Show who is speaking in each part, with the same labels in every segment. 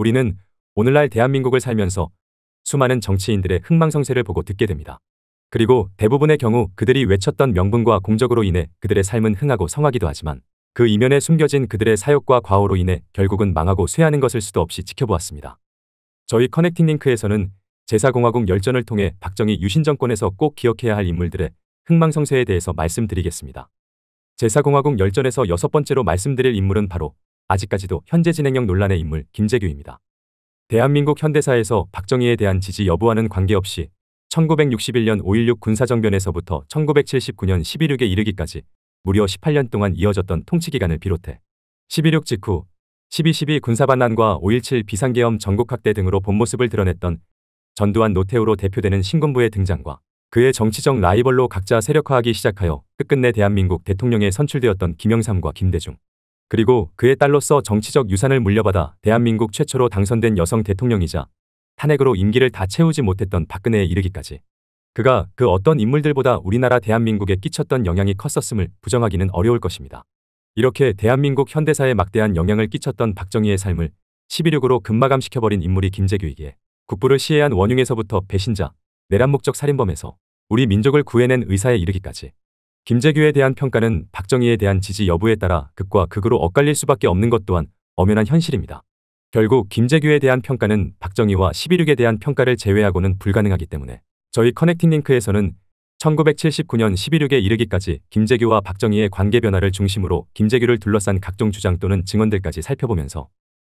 Speaker 1: 우리는 오늘날 대한민국을 살면서 수많은 정치인들의 흥망성쇠를 보고 듣게 됩니다. 그리고 대부분의 경우 그들이 외쳤던 명분과 공적으로 인해 그들의 삶은 흥하고 성하기도 하지만 그 이면에 숨겨진 그들의 사욕과 과오로 인해 결국은 망하고 쇠하는 것을 수도 없이 지켜보았습니다. 저희 커넥팅 링크에서는 제사공화국 열전을 통해 박정희 유신 정권에서 꼭 기억해야 할 인물들의 흥망성쇠에 대해서 말씀드리겠습니다. 제사공화국 열전에서 여섯 번째로 말씀드릴 인물은 바로 아직까지도 현재 진행형 논란의 인물 김재규입니다. 대한민국 현대사에서 박정희에 대한 지지 여부와는 관계없이 1961년 5.16 군사정변에서부터 1979년 11.6에 이르기까지 무려 18년 동안 이어졌던 통치기간을 비롯해 11.6 직후 12.12 군사반란과 5.17 비상계엄 전국학대 등으로 본모습을 드러냈던 전두환 노태우로 대표되는 신군부의 등장과 그의 정치적 라이벌로 각자 세력화하기 시작하여 끝끝내 대한민국 대통령에 선출되었던 김영삼과 김대중 그리고 그의 딸로서 정치적 유산을 물려받아 대한민국 최초로 당선된 여성 대통령이자 탄핵으로 임기를 다 채우지 못했던 박근혜에 이르기까지 그가 그 어떤 인물들보다 우리나라 대한민국에 끼쳤던 영향이 컸었음을 부정하기는 어려울 것입니다. 이렇게 대한민국 현대사에 막대한 영향을 끼쳤던 박정희의 삶을 11.6으로 금마감시켜버린 인물이 김재규이기에 국부를 시해한 원흉에서부터 배신자, 내란목적 살인범에서 우리 민족을 구해낸 의사에 이르기까지 김재규에 대한 평가는 박정희에 대한 지지 여부에 따라 극과 극으로 엇갈릴 수밖에 없는 것 또한 엄연한 현실입니다. 결국 김재규에 대한 평가는 박정희와 11.6에 대한 평가를 제외하고는 불가능하기 때문에 저희 커넥팅 링크에서는 1979년 11.6에 이르기까지 김재규와 박정희의 관계 변화를 중심으로 김재규를 둘러싼 각종 주장 또는 증언들까지 살펴보면서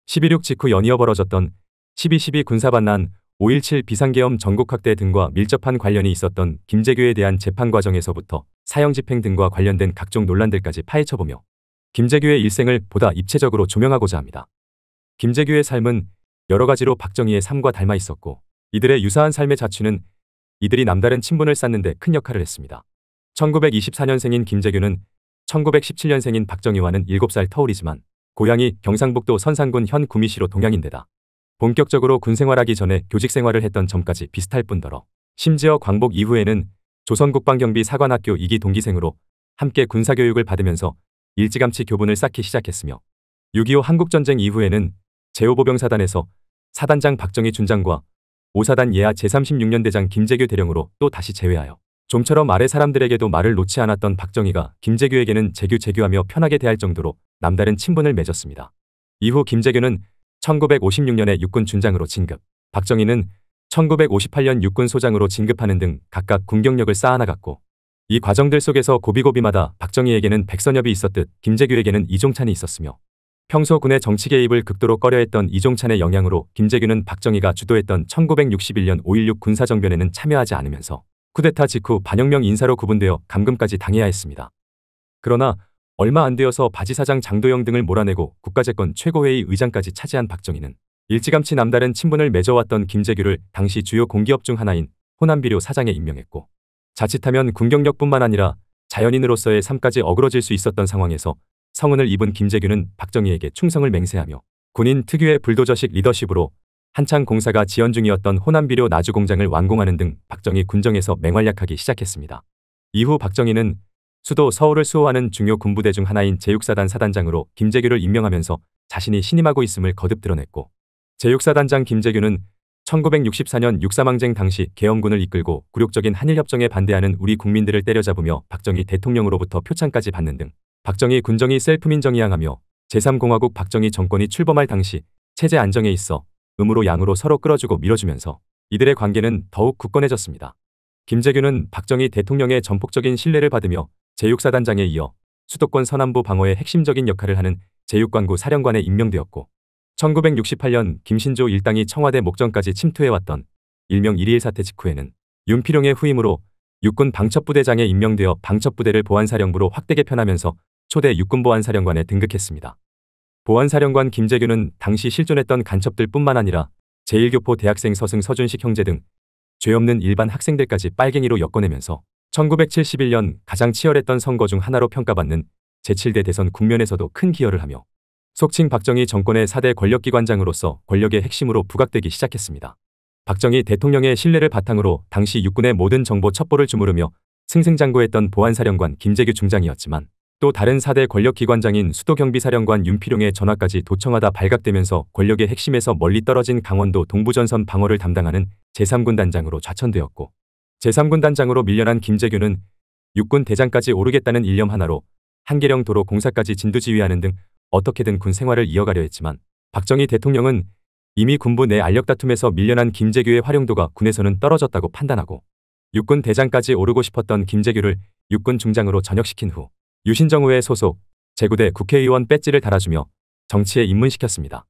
Speaker 1: 11.6 직후 연이어 벌어졌던 12.12 군사반란, 5.17 비상계엄 전국학대 등과 밀접한 관련이 있었던 김재규에 대한 재판 과정에서부터 사형집행 등과 관련된 각종 논란들까지 파헤쳐보며 김재규의 일생을 보다 입체적으로 조명하고자 합니다. 김재규의 삶은 여러 가지로 박정희의 삶과 닮아 있었고 이들의 유사한 삶의 자취는 이들이 남다른 친분을 쌓는데 큰 역할을 했습니다. 1924년생인 김재규는 1917년생인 박정희와는 7살 터울이지만 고향이 경상북도 선산군 현 구미시로 동양인데다 본격적으로 군 생활하기 전에 교직 생활을 했던 점까지 비슷할 뿐더러 심지어 광복 이후에는 조선국방경비 사관학교 2기 동기생으로 함께 군사교육을 받으면서 일찌감치 교분을 쌓기 시작했으며 6.25 한국전쟁 이후에는 제5보병사단에서 사단장 박정희 준장과 5사단 예하 제36년대장 김재규 대령으로 또 다시 제외하여 좀처럼 아래 사람들에게도 말을 놓지 않았던 박정희가 김재규에게는 재규재규하며 편하게 대할 정도로 남다른 친분을 맺었습니다. 이후 김재규는 1956년에 육군 준장으로 진급, 박정희는 1958년 육군 소장으로 진급하는 등 각각 군경력을 쌓아나갔고 이 과정들 속에서 고비고비마다 박정희에게는 백선엽이 있었듯 김재규에게는 이종찬이 있었으며 평소 군의 정치 개입을 극도로 꺼려했던 이종찬의 영향으로 김재규는 박정희가 주도했던 1961년 5.16 군사정변에는 참여하지 않으면서 쿠데타 직후 반영명 인사로 구분되어 감금까지 당해야 했습니다. 그러나 얼마 안 되어서 바지사장 장도영 등을 몰아내고 국가재권 최고회의 의장까지 차지한 박정희는 일찌감치 남다른 친분을 맺어왔던 김재규를 당시 주요 공기업 중 하나인 호남비료 사장에 임명했고 자칫하면 군경력뿐만 아니라 자연인으로서의 삶까지 어그러질 수 있었던 상황에서 성운을 입은 김재규는 박정희에게 충성을 맹세하며 군인 특유의 불도저식 리더십으로 한창 공사가 지연 중이었던 호남비료 나주공장을 완공하는 등 박정희 군정에서 맹활약하기 시작했습니다. 이후 박정희는 수도 서울을 수호하는 중요 군부대 중 하나인 제육사단 사단장으로 김재규를 임명하면서 자신이 신임하고 있음을 거듭 드러냈고 제육사단장 김재규는 1964년 육사망쟁 당시 계엄군을 이끌고 굴욕적인 한일협정에 반대하는 우리 국민들을 때려잡으며 박정희 대통령으로부터 표창까지 받는 등 박정희 군정이 셀프민정이양하며 제3공화국 박정희 정권이 출범할 당시 체제 안정에 있어 음으로 양으로 서로 끌어주고 밀어주면서 이들의 관계는 더욱 굳건해졌습니다. 김재규는 박정희 대통령의 전폭적인 신뢰를 받으며 제육사단장에 이어 수도권 서남부 방어의 핵심적인 역할을 하는 제육광구 사령관에 임명되었고 1968년 김신조 일당이 청와대 목전까지 침투해왔던 일명 1.21 사태 직후에는 윤필용의 후임으로 육군 방첩부대장에 임명되어 방첩부대를 보안사령부로 확대 개편하면서 초대 육군보안사령관에 등극했습니다. 보안사령관 김재규는 당시 실존했던 간첩들 뿐만 아니라 제1교포 대학생 서승 서준식 형제 등 죄 없는 일반 학생들까지 빨갱이로 엮어내면서 1971년 가장 치열했던 선거 중 하나로 평가받는 제7대 대선 국면에서도 큰 기여를 하며 속칭 박정희 정권의 4대 권력기관장으로서 권력의 핵심으로 부각되기 시작했습니다. 박정희 대통령의 신뢰를 바탕으로 당시 육군의 모든 정보 첩보를 주무르며 승승장구했던 보안사령관 김재규 중장이었지만 또 다른 4대 권력기관장인 수도경비사령관 윤필용의 전화까지 도청하다 발각되면서 권력의 핵심에서 멀리 떨어진 강원도 동부전선 방어를 담당하는 제3군 단장으로 좌천되었고 제3군단장으로 밀려난 김재규는 육군 대장까지 오르겠다는 일념 하나로 한계령 도로 공사까지 진두지휘하는 등 어떻게든 군 생활을 이어가려 했지만 박정희 대통령은 이미 군부 내 알력 다툼에서 밀려난 김재규의 활용도가 군에서는 떨어졌다고 판단하고 육군 대장까지 오르고 싶었던 김재규를 육군 중장으로 전역시킨 후유신정우의 소속 제구대 국회의원 배지를 달아주며 정치에 입문시켰습니다.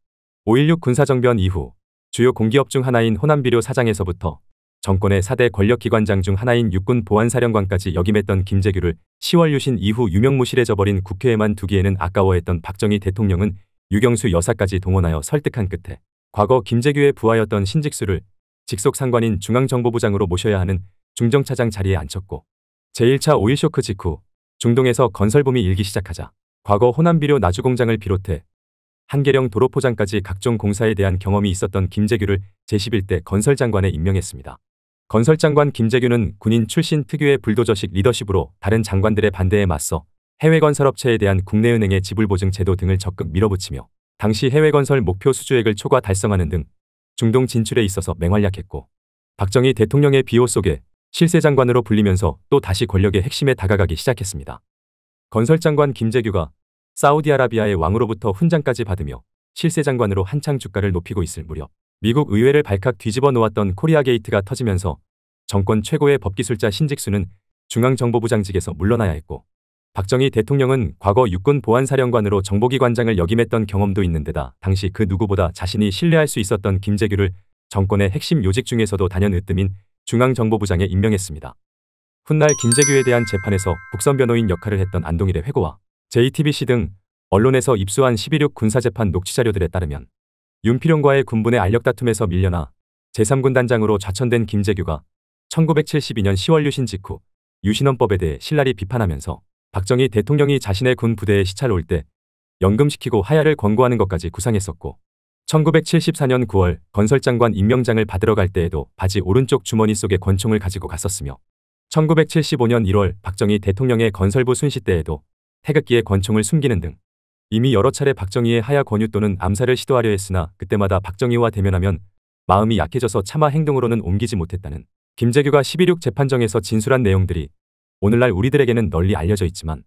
Speaker 1: 5.16 군사정변 이후 주요 공기업 중 하나인 호남비료 사장에서부터 정권의 4대 권력기관장 중 하나인 육군 보안사령관까지 역임했던 김재규를 10월 유신 이후 유명무실해져버린 국회에만 두기에는 아까워했던 박정희 대통령은 유경수 여사까지 동원하여 설득한 끝에 과거 김재규의 부하였던 신직수를 직속 상관인 중앙정보부장으로 모셔야 하는 중정차장 자리에 앉혔고 제1차 오일 쇼크 직후 중동에서 건설붐이 일기 시작하자 과거 호남비료 나주공장을 비롯해 한계령 도로포장까지 각종 공사에 대한 경험이 있었던 김재규를 제11대 건설장관에 임명했습니다. 건설장관 김재규는 군인 출신 특유의 불도저식 리더십으로 다른 장관들의 반대에 맞서 해외 건설업체에 대한 국내은행의 지불보증 제도 등을 적극 밀어붙이며 당시 해외 건설 목표 수주액을 초과 달성하는 등 중동 진출에 있어서 맹활약했고 박정희 대통령의 비호 속에 실세 장관으로 불리면서 또 다시 권력의 핵심에 다가가기 시작했습니다. 건설장관 김재규가 사우디아라비아의 왕으로부터 훈장까지 받으며 실세 장관으로 한창 주가를 높이고 있을 무렵 미국 의회를 발칵 뒤집어 놓았던 코리아 게이트가 터지면서 정권 최고의 법기술자 신직수는 중앙정보부장직에서 물러나야 했고 박정희 대통령은 과거 육군 보안사령관으로 정보기관장을 역임했던 경험도 있는데다 당시 그 누구보다 자신이 신뢰할 수 있었던 김재규를 정권의 핵심 요직 중에서도 단연 으뜸인 중앙정보부장에 임명했습니다. 훗날 김재규에 대한 재판에서 국선 변호인 역할을 했던 안동일의 회고와 JTBC 등 언론에서 입수한 116 군사재판 녹취자료들에 따르면 윤필용과의 군분의 알력 다툼에서 밀려나 제3군 단장으로 좌천된 김재규가 1972년 10월 유신 직후 유신헌법에 대해 신랄히 비판하면서 박정희 대통령이 자신의 군 부대에 시찰 올 때 연금시키고 하야를 권고하는 것까지 구상했었고 1974년 9월 건설장관 임명장을 받으러 갈 때에도 바지 오른쪽 주머니 속에 권총을 가지고 갔었으며 1975년 1월 박정희 대통령의 건설부 순시 때에도 태극기에 권총을 숨기는 등 이미 여러 차례 박정희의 하야 권유 또는 암살을 시도하려 했으나 그때마다 박정희와 대면하면 마음이 약해져서 차마 행동으로는 옮기지 못했다는 김재규가 12.6 재판정에서 진술한 내용들이 오늘날 우리들에게는 널리 알려져 있지만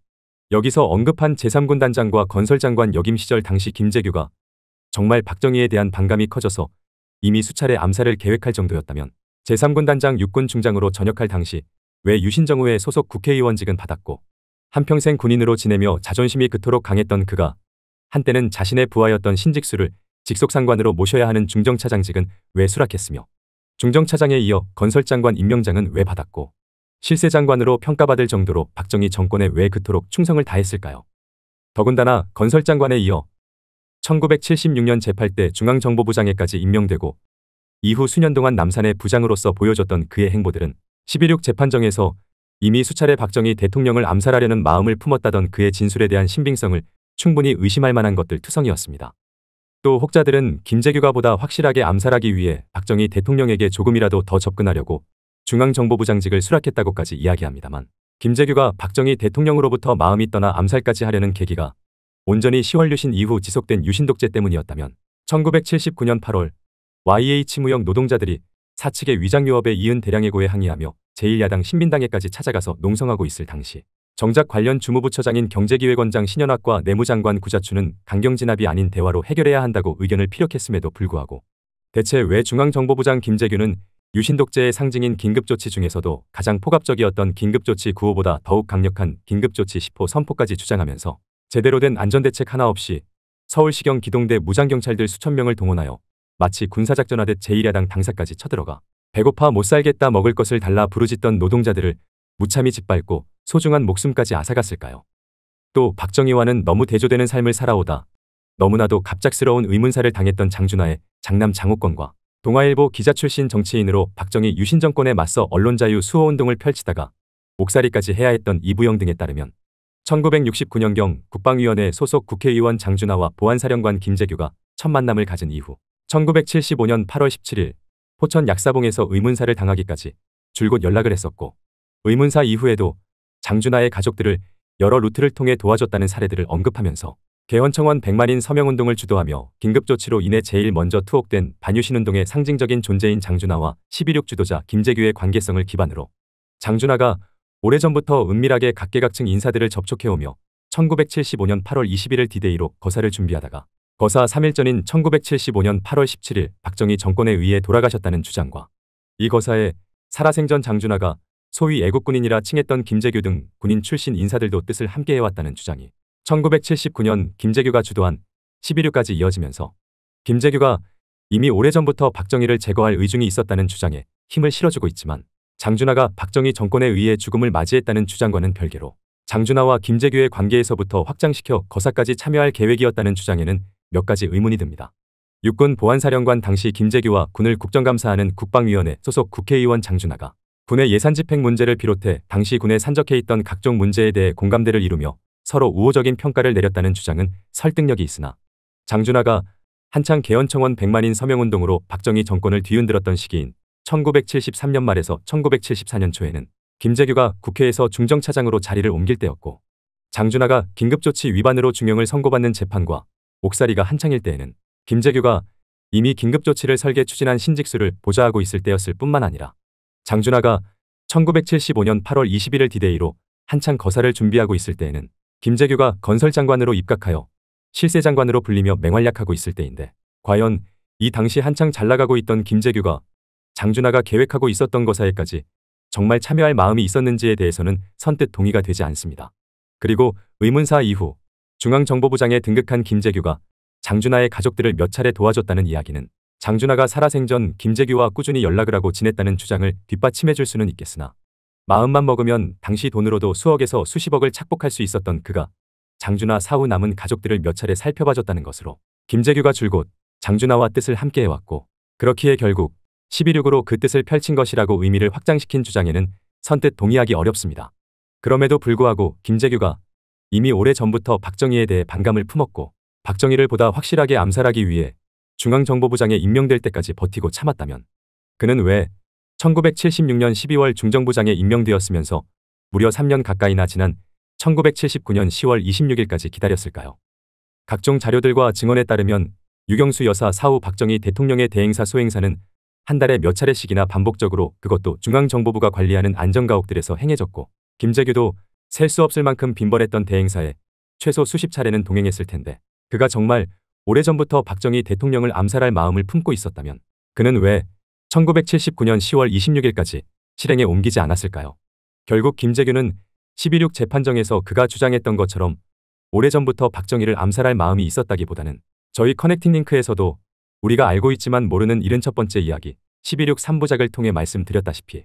Speaker 1: 여기서 언급한 제3군 단장과 건설장관 역임 시절 당시 김재규가 정말 박정희에 대한 반감이 커져서 이미 수차례 암살을 계획할 정도였다면 제3군 단장 육군 중장으로 전역할 당시 왜 유신정우의 소속 국회의원직은 받았고 한평생 군인으로 지내며 자존심이 그토록 강했던 그가 한때는 자신의 부하였던 신직수를 직속상관으로 모셔야 하는 중정차장직은 왜 수락했으며 중정차장에 이어 건설장관 임명장은 왜 받았고 실세장관으로 평가받을 정도로 박정희 정권에 왜 그토록 충성을 다했을까요? 더군다나 건설장관에 이어 1976년 재8대 중앙정보부장에까지 임명되고 이후 수년 동안 남산의 부장으로서 보여줬던 그의 행보들은 11.6 재판정에서 이미 수차례 박정희 대통령을 암살하려는 마음을 품었다던 그의 진술에 대한 신빙성을 충분히 의심할 만한 것들 투성이었습니다. 또 혹자들은 김재규가 보다 확실하게 암살하기 위해 박정희 대통령에게 조금이라도 더 접근하려고 중앙정보부장직을 수락했다고까지 이야기합니다만 김재규가 박정희 대통령으로부터 마음이 떠나 암살까지 하려는 계기가 온전히 10월 유신 이후 지속된 유신 독재 때문이었다면 1979년 8월 YH 무역 노동자들이 사측의 위장유업에 이은 대량해고에 항의하며 제1야당 신민당에까지 찾아가서 농성하고 있을 당시 정작 관련 주무부처장인 경제기획원장 신현학과 내무장관 구자춘은 강경 진압이 아닌 대화로 해결해야 한다고 의견을 피력했음에도 불구하고 대체 왜 중앙정보부장 김재규는 유신독재의 상징인 긴급조치 중에서도 가장 포괄적이었던 긴급조치 9호보다 더욱 강력한 긴급조치 10호 선포까지 주장하면서 제대로 된 안전대책 하나 없이 서울시경 기동대 무장경찰들 수천 명을 동원하여 마치 군사작전하듯 제1야당 당사까지 쳐들어가 배고파 못살겠다 먹을 것을 달라 부르짖던 노동자들을 무참히 짓밟고 소중한 목숨까지 앗아갔을까요? 또 박정희와는 너무 대조되는 삶을 살아오다 너무나도 갑작스러운 의문사를 당했던 장준하의 장남 장호권과 동아일보 기자 출신 정치인으로 박정희 유신정권에 맞서 언론자유 수호운동을 펼치다가 옥살이까지 해야 했던 이부영 등에 따르면 1969년경 국방위원회 소속 국회의원 장준하와 보안사령관 김재규가 첫 만남을 가진 이후 1975년 8월 17일 포천 약사봉에서 의문사를 당하기까지 줄곧 연락을 했었고 의문사 이후에도 장준하의 가족들을 여러 루트를 통해 도와줬다는 사례들을 언급하면서 개헌청원 100만인 서명운동을 주도하며 긴급조치로 인해 제일 먼저 투옥된 반유신운동의 상징적인 존재인 장준하와 12.6 주도자 김재규의 관계성을 기반으로 장준하가 오래전부터 은밀하게 각계각층 인사들을 접촉해오며 1975년 8월 21일 디데이로 거사를 준비하다가 거사 3일 전인 1975년 8월 17일 박정희 정권에 의해 돌아가셨다는 주장과 이 거사에 살아생전 장준하가 소위 애국군인이라 칭했던 김재규 등 군인 출신 인사들도 뜻을 함께 해왔다는 주장이 1979년 김재규가 주도한 11.6까지 이어지면서 김재규가 이미 오래전부터 박정희를 제거할 의중이 있었다는 주장에 힘을 실어주고 있지만 장준하가 박정희 정권에 의해 죽음을 맞이했다는 주장과는 별개로 장준하와 김재규의 관계에서부터 확장시켜 거사까지 참여할 계획이었다는 주장에는 몇 가지 의문이 듭니다. 육군 보안사령관 당시 김재규와 군을 국정감사하는 국방위원회 소속 국회의원 장준하가 군의 예산 집행 문제를 비롯해 당시 군에 산적해 있던 각종 문제에 대해 공감대를 이루며 서로 우호적인 평가를 내렸다는 주장은 설득력이 있으나 장준하가 한창 개헌청원 100만인 서명운동으로 박정희 정권을 뒤흔들었던 시기인 1973년 말에서 1974년 초에는 김재규가 국회에서 중정차장으로 자리를 옮길 때였고 장준하가 긴급조치 위반으로 중형을 선고받는 재판과 옥살이가 한창일 때에는 김재규가 이미 긴급조치를 설계 추진한 신직수를 보좌하고 있을 때였을 뿐만 아니라 장준하가 1975년 8월 21일 디데이로 한창 거사를 준비하고 있을 때에는 김재규가 건설장관으로 입각하여 실세장관으로 불리며 맹활약하고 있을 때인데 과연 이 당시 한창 잘나가고 있던 김재규가 장준하가 계획하고 있었던 거사에까지 정말 참여할 마음이 있었는지에 대해서는 선뜻 동의가 되지 않습니다. 그리고 의문사 이후 중앙정보부장에 등극한 김재규가 장준하의 가족들을 몇 차례 도와줬다는 이야기는 장준하가 살아생전 김재규와 꾸준히 연락을 하고 지냈다는 주장을 뒷받침해줄 수는 있겠으나 마음만 먹으면 당시 돈으로도 수억에서 수십억을 착복할 수 있었던 그가 장준하 사후 남은 가족들을 몇 차례 살펴봐줬다는 것으로 김재규가 줄곧 장준하와 뜻을 함께 해왔고 그렇기에 결국 1 1 6으로그 뜻을 펼친 것이라고 의미를 확장시킨 주장에는 선뜻 동의하기 어렵습니다. 그럼에도 불구하고 김재규가 이미 오래전부터 박정희에 대해 반감을 품었고 박정희를 보다 확실하게 암살하기 위해 중앙정보부장에 임명될 때까지 버티고 참았다면 그는 왜 1976년 12월 중정부장에 임명되었으면서 무려 3년 가까이나 지난 1979년 10월 26일까지 기다렸을까요? 각종 자료들과 증언에 따르면 유경수 여사 사후 박정희 대통령의 대행사 소행사는 한 달에 몇 차례씩이나 반복적으로 그것도 중앙정보부가 관리하는 안전가옥들에서 행해졌고 김재규도 셀수 없을 만큼 빈번했던 대행사에 최소 수십 차례는 동행했을 텐데 그가 정말 오래전부터 박정희 대통령을 암살할 마음을 품고 있었다면 그는 왜 1979년 10월 26일까지 실행에 옮기지 않았을까요? 결국 김재규는 12.6 재판정에서 그가 주장했던 것처럼 오래전부터 박정희를 암살할 마음이 있었다기보다는 저희 커넥팅 링크에서도 우리가 알고 있지만 모르는 71첫 번째 이야기 12.6 3부작을 통해 말씀드렸다시피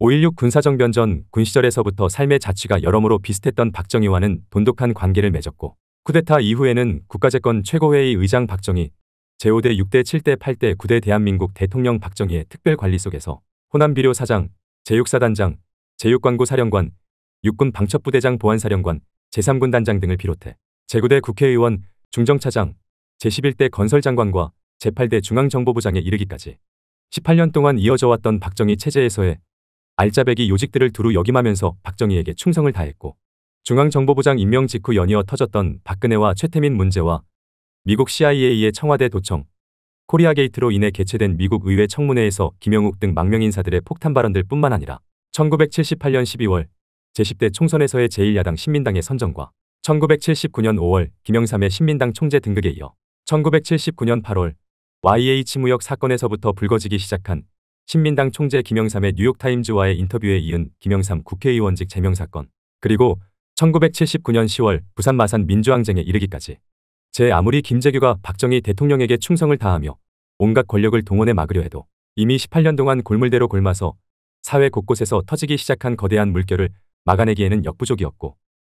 Speaker 1: 5.16 군사정변 전 군 시절에서부터 삶의 자취가 여러모로 비슷했던 박정희와는 돈독한 관계를 맺었고 쿠데타 이후에는 국가재건 최고회의 의장 박정희, 제5대 6대 7대 8대 9대 대한민국 대통령 박정희의 특별관리 속에서 호남비료 사장, 제6사단장, 제6광고 사령관, 육군 방첩부대장 보안사령관, 제3군 단장 등을 비롯해 제9대 국회의원, 중정차장, 제11대 건설장관과 제8대 중앙정보부장에 이르기까지 18년 동안 이어져 왔던 박정희 체제에서의 알짜배기 요직들을 두루 역임하면서 박정희에게 충성을 다했고 중앙정보부장 임명 직후 연이어 터졌던 박근혜와 최태민 문제와 미국 CIA의 청와대 도청, 코리아 게이트로 인해 개최된 미국 의회 청문회에서 김영욱 등 망명 인사들의 폭탄 발언들 뿐만 아니라 1978년 12월 제10대 총선에서의 제1야당 신민당의 선정과 1979년 5월 김영삼의 신민당 총재 등극에 이어 1979년 8월 YH 무역 사건에서부터 불거지기 시작한 신민당 총재 김영삼의 뉴욕타임즈와의 인터뷰에 이은 김영삼 국회의원직 제명 사건 그리고 1979년 10월 부산 마산 민주항쟁에 이르기까지 제 아무리 김재규가 박정희 대통령에게 충성을 다하며 온갖 권력을 동원해 막으려 해도 이미 18년 동안 골물대로 골마서 사회 곳곳에서 터지기 시작한 거대한 물결을 막아내기에는 역부족이었고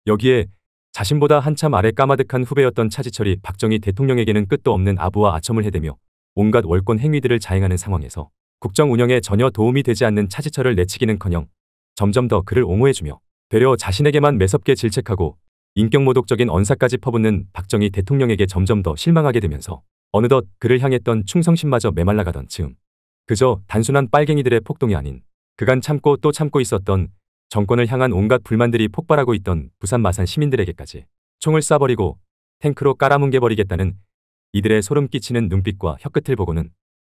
Speaker 1: 여기에 자신보다 한참 아래 까마득한 후배였던 차지철이 박정희 대통령에게는 끝도 없는 아부와 아첨을 해대며 온갖 월권 행위들을 자행하는 상황에서 국정 운영에 전혀 도움이 되지 않는 차지철을 내치기는커녕 점점 더 그를 옹호해주며 되려 자신에게만 매섭게 질책하고 인격모독적인 언사까지 퍼붓는 박정희 대통령에게 점점 더 실망하게 되면서 어느덧 그를 향했던 충성심마저 메말라가던 즈음 그저 단순한 빨갱이들의 폭동이 아닌 그간 참고 또 참고 있었던 정권을 향한 온갖 불만들이 폭발하고 있던 부산 마산 시민들에게까지 총을 쏴버리고 탱크로 깔아뭉개버리겠다는 이들의 소름 끼치는 눈빛과 혀끝을 보고는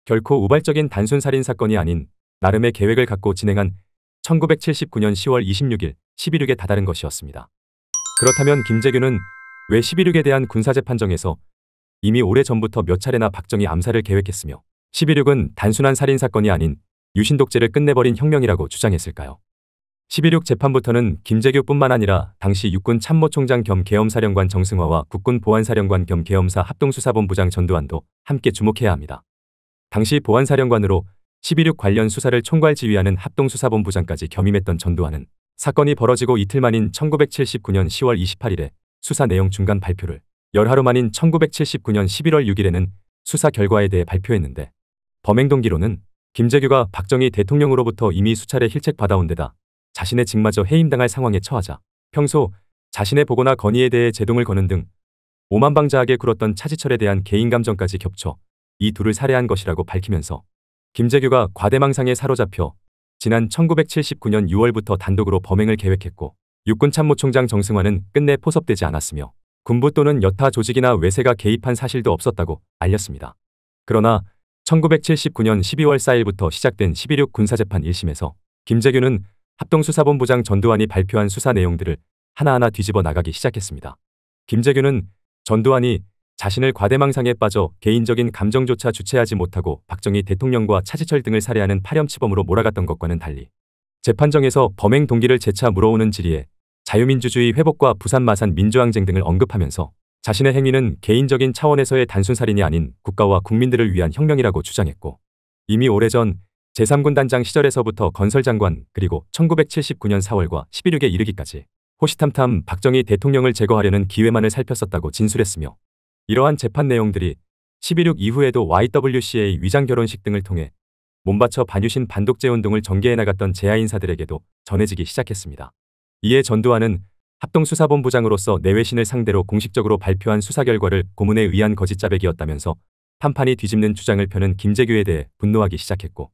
Speaker 1: 결코 우발적인 단순 살인 사건이 아닌 나름의 계획을 갖고 진행한 1979년 10월 26일 11.6에 다다른 것이었습니다. 그렇다면 김재규는 왜 11.6에 대한 군사재판정에서 이미 오래전부터 몇 차례나 박정희 암살을 계획했으며 11.6은 단순한 살인사건이 아닌 유신독재를 끝내버린 혁명이라고 주장했을까요? 11.6 재판부터는 김재규뿐만 아니라 당시 육군 참모총장 겸 계엄사령관 정승화와 국군 보안사령관 겸 계엄사 합동수사본부장 전두환도 함께 주목해야 합니다. 당시 보안사령관으로 12.6 관련 수사를 총괄 지휘하는 합동수사본부장까지 겸임했던 전두환은 사건이 벌어지고 이틀 만인 1979년 10월 28일에 수사 내용 중간 발표를 열하루 만인 1979년 11월 6일에는 수사 결과에 대해 발표했는데 범행 동기로는 김재규가 박정희 대통령으로부터 이미 수차례 힐책받아온 데다 자신의 직마저 해임당할 상황에 처하자 평소 자신의 보고나 건의에 대해 제동을 거는 등 오만방자하게 굴었던 차지철에 대한 개인 감정까지 겹쳐 이 둘을 살해한 것이라고 밝히면서 김재규가 과대망상에 사로잡혀 지난 1979년 6월부터 단독으로 범행을 계획했고 육군참모총장 정승환은 끝내 포섭되지 않았으며 군부 또는 여타 조직이나 외세가 개입한 사실도 없었다고 알렸습니다. 그러나 1979년 12월 4일부터 시작된 12.6 군사재판 1심에서 김재규는 합동수사본부장 전두환이 발표한 수사 내용들을 하나하나 뒤집어 나가기 시작했습니다. 김재규는 전두환이 자신을 과대망상에 빠져 개인적인 감정조차 주체하지 못하고 박정희 대통령과 차지철 등을 살해하는 파렴치범으로 몰아갔던 것과는 달리 재판정에서 범행 동기를 재차 물어오는 질의에 자유민주주의 회복과 부산 마산 민주항쟁 등을 언급하면서 자신의 행위는 개인적인 차원에서의 단순 살인이 아닌 국가와 국민들을 위한 혁명이라고 주장했고 이미 오래전 제3군 단장 시절에서부터 건설장관 그리고 1979년 4월과 11.6에 이르기까지 호시탐탐 박정희 대통령을 제거하려는 기회만을 살폈었다고 진술했으며 이러한 재판 내용들이 12.6 이후에도 YWCA 위장 결혼식 등을 통해 몸바쳐 반유신 반독재 운동을 전개해 나갔던 재하 인사들에게도 전해지기 시작했습니다. 이에 전두환은 합동수사본부장으로서 내외신을 상대로 공식적으로 발표한 수사 결과를 고문에 의한 거짓 자백이었다면서 판판이 뒤집는 주장을 펴는 김재규에 대해 분노하기 시작했고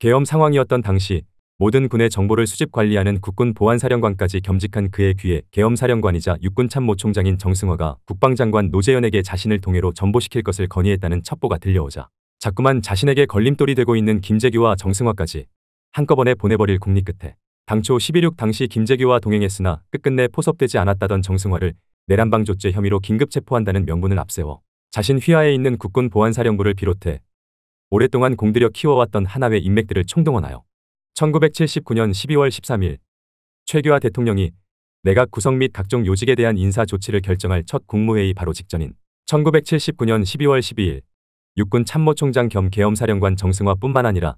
Speaker 1: 계엄 상황이었던 당시 모든 군의 정보를 수집 관리하는 국군 보안사령관까지 겸직한 그의 귀에 계엄사령관이자 육군 참모총장인 정승화가 국방장관 노재현에게 자신을 통해로 전보시킬 것을 건의했다는 첩보가 들려오자 자꾸만 자신에게 걸림돌이 되고 있는 김재규와 정승화까지 한꺼번에 보내버릴 국립 끝에 당초 11.6 당시 김재규와 동행했으나 끝끝내 포섭되지 않았다던 정승화를 내란방조죄 혐의로 긴급 체포한다는 명분을 앞세워 자신 휘하에 있는 국군 보안사령부를 비롯해 오랫동안 공들여 키워왔던 하나의 인맥들을 총동원하여 1979년 12월 13일 최규하 대통령이 내각 구성 및 각종 요직에 대한 인사 조치를 결정할 첫 국무회의 바로 직전인 1979년 12월 12일 육군 참모총장 겸 계엄사령관 정승화뿐만 아니라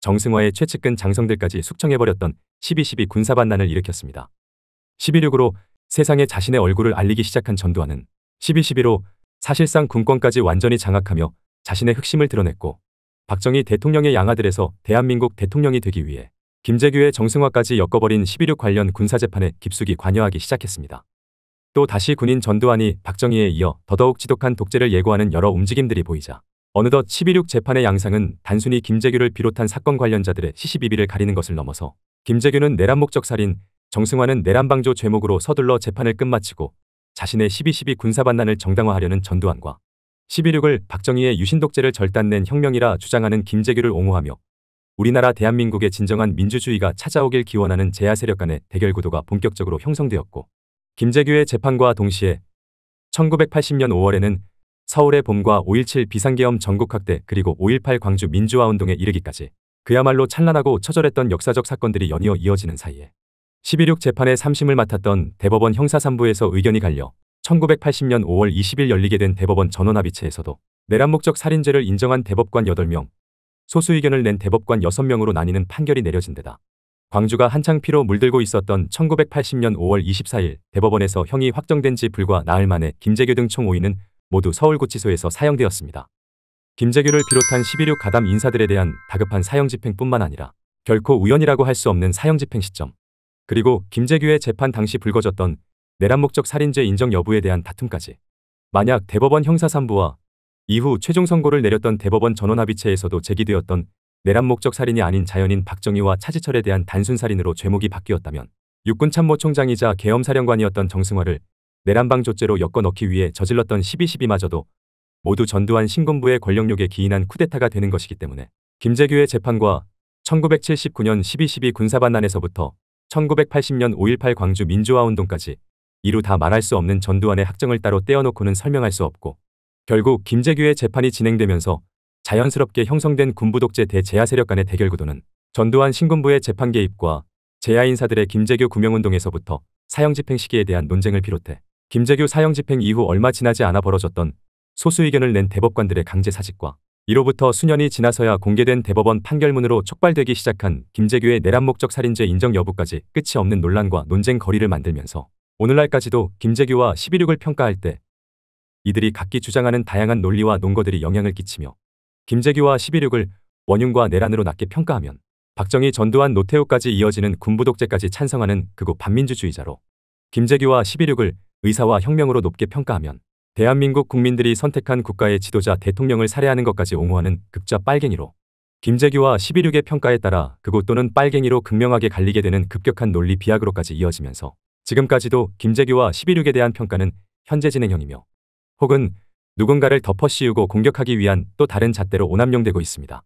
Speaker 1: 정승화의 최측근 장성들까지 숙청해버렸던 12.12 군사반란을 일으켰습니다. 12.6으로 세상에 자신의 얼굴을 알리기 시작한 전두환은 12.12로 사실상 군권까지 완전히 장악하며 자신의 흑심을 드러냈고 박정희 대통령의 양아들에서 대한민국 대통령이 되기 위해 김재규의 정승화까지 엮어버린 12.6 관련 군사재판에 깊숙이 관여하기 시작했습니다. 또 다시 군인 전두환이 박정희에 이어 더더욱 지독한 독재를 예고하는 여러 움직임들이 보이자 어느덧 12.6 재판의 양상은 단순히 김재규를 비롯한 사건 관련자들의 시시비비를 가리는 것을 넘어서 김재규는 내란 목적 살인, 정승화는 내란방조 죄목으로 서둘러 재판을 끝마치고 자신의 12.12 군사반란을 정당화하려는 전두환과 1 1 6을 박정희의 유신독재를 절단낸 혁명이라 주장하는 김재규를 옹호하며 우리나라 대한민국의 진정한 민주주의가 찾아오길 기원하는 제야세력 간의 대결 구도가 본격적으로 형성되었고 김재규의 재판과 동시에 1980년 5월에는 서울의 봄과 5.17 비상계엄 전국학대 그리고 5.18 광주 민주화운동에 이르기까지 그야말로 찬란하고 처절했던 역사적 사건들이 연이어 이어지는 사이에 12.6 재판의 3심을 맡았던 대법원 형사 3부에서 의견이 갈려 1980년 5월 20일 열리게 된 대법원 전원합의체에서도 내란 목적 살인죄를 인정한 대법관 8명, 소수 의견을 낸 대법관 6명으로 나뉘는 판결이 내려진 데다 광주가 한창 피로 물들고 있었던 1980년 5월 24일 대법원에서 형이 확정된 지 불과 나흘 만에 김재규 등 총 5인은 모두 서울구치소에서 사형되었습니다. 김재규를 비롯한 11류 가담 인사들에 대한 다급한 사형 집행뿐만 아니라 결코 우연이라고 할 수 없는 사형 집행 시점 그리고 김재규의 재판 당시 불거졌던 내란목적 살인죄 인정 여부에 대한 다툼까지. 만약 대법원 형사 3부와 이후 최종 선고를 내렸던 대법원 전원합의체에서도 제기되었던 내란목적 살인이 아닌 자연인 박정희와 차지철에 대한 단순 살인으로 죄목이 바뀌었다면 육군 참모총장이자 계엄사령관이었던 정승화를 내란방조죄로 엮어넣기 위해 저질렀던 12.12마저도 모두 전두환 신군부의 권력력에 기인한 쿠데타가 되는 것이기 때문에 김재규의 재판과 1979년 12.12 군사반란에서부터 1980년 5.18 광주 민주화운동까지 이루 다 말할 수 없는 전두환의 학정을 따로 떼어놓고는 설명할 수 없고 결국 김재규의 재판이 진행되면서 자연스럽게 형성된 군부독재 대재야 세력 간의 대결 구도는 전두환 신군부의 재판 개입과 재야 인사들의 김재규 구명운동에서부터 사형 집행 시기에 대한 논쟁을 비롯해 김재규 사형 집행 이후 얼마 지나지 않아 벌어졌던 소수 의견을 낸 대법관들의 강제 사직과 이로부터 수년이 지나서야 공개된 대법원 판결문으로 촉발되기 시작한 김재규의 내란 목적 살인죄 인정 여부까지 끝이 없는 논란과 논쟁 거리를 만들면서 오늘날까지도 김재규와 11.6을 평가할 때 이들이 각기 주장하는 다양한 논리와 논거들이 영향을 끼치며 김재규와 11.6을 원흉과 내란으로 낮게 평가하면 박정희 전두환 노태우까지 이어지는 군부독재까지 찬성하는 그곳 반민주주의자로 김재규와 11.6을 의사와 혁명으로 높게 평가하면 대한민국 국민들이 선택한 국가의 지도자 대통령을 살해하는 것까지 옹호하는 극좌 빨갱이로 김재규와 11.6의 평가에 따라 그곳 또는 빨갱이로 극명하게 갈리게 되는 급격한 논리 비약으로까지 이어지면서 지금까지도 김재규와 11육에 대한 평가는 현재 진행형이며 혹은 누군가를 덮어씌우고 공격하기 위한 또 다른 잣대로 오남용되고 있습니다.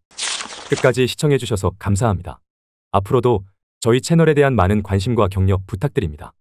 Speaker 1: 끝까지 시청해주셔서 감사합니다. 앞으로도 저희 채널에 대한 많은 관심과 격려 부탁드립니다.